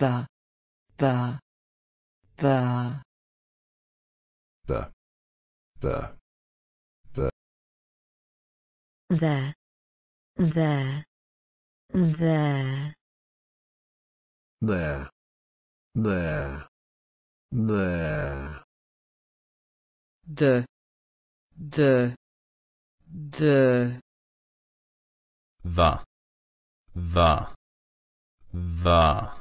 the the the the the the there there there there there there the the the the, the, the